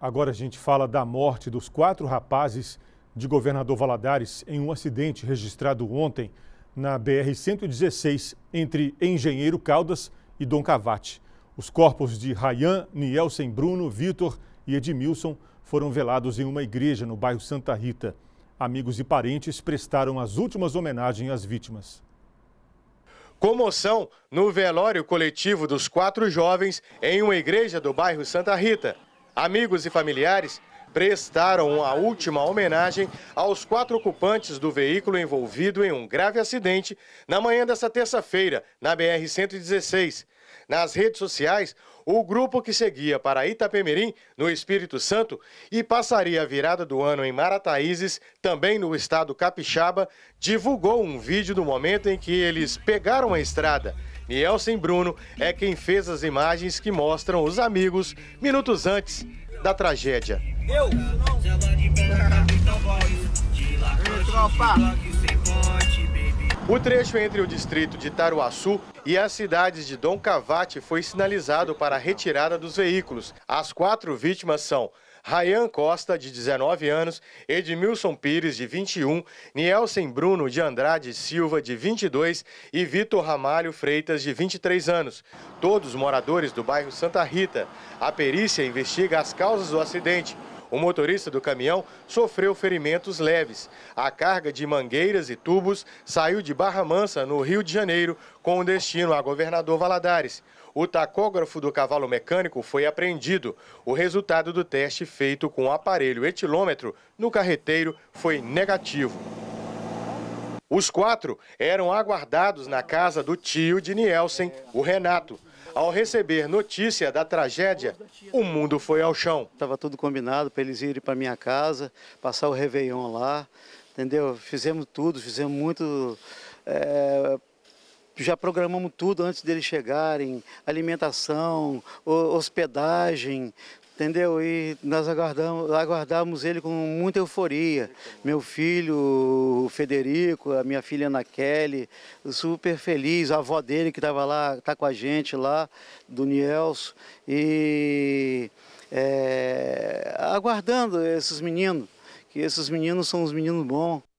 Agora a gente fala da morte dos quatro rapazes de Governador Valadares em um acidente registrado ontem na BR-116 entre Engenheiro Caldas e Dom Cavate. Os corpos de Rayan, Nielsen Bruno, Vitor e Edmilson foram velados em uma igreja no bairro Santa Rita. Amigos e parentes prestaram as últimas homenagens às vítimas. Comoção no velório coletivo dos quatro jovens em uma igreja do bairro Santa Rita. Amigos e familiares prestaram a última homenagem aos quatro ocupantes do veículo envolvido em um grave acidente na manhã desta terça-feira, na BR-116. Nas redes sociais, o grupo que seguia para Itapemirim, no Espírito Santo, e passaria a virada do ano em Marataízes, também no estado capixaba, divulgou um vídeo do momento em que eles pegaram a estrada e Bruno é quem fez as imagens que mostram os amigos minutos antes da tragédia. Eu! O trecho entre o distrito de Taruaçu e as cidades de Dom Cavate foi sinalizado para a retirada dos veículos. As quatro vítimas são Rayan Costa, de 19 anos, Edmilson Pires, de 21, Nielsen Bruno de Andrade Silva, de 22 e Vitor Ramalho Freitas, de 23 anos, todos moradores do bairro Santa Rita. A perícia investiga as causas do acidente. O motorista do caminhão sofreu ferimentos leves. A carga de mangueiras e tubos saiu de Barra Mansa, no Rio de Janeiro, com destino a governador Valadares. O tacógrafo do cavalo mecânico foi apreendido. O resultado do teste feito com o aparelho etilômetro no carreteiro foi negativo. Os quatro eram aguardados na casa do tio de Nielsen, o Renato. Ao receber notícia da tragédia, o mundo foi ao chão. Estava tudo combinado para eles irem para minha casa, passar o Réveillon lá, entendeu? Fizemos tudo, fizemos muito. É, já programamos tudo antes deles chegarem, alimentação, hospedagem, entendeu? E nós aguardamos, aguardamos ele com muita euforia. Meu filho, o Federico, a minha filha Ana Kelly, super feliz, a avó dele que estava lá, está com a gente lá, do Nielso, e é, aguardando esses meninos, que esses meninos são uns meninos bons.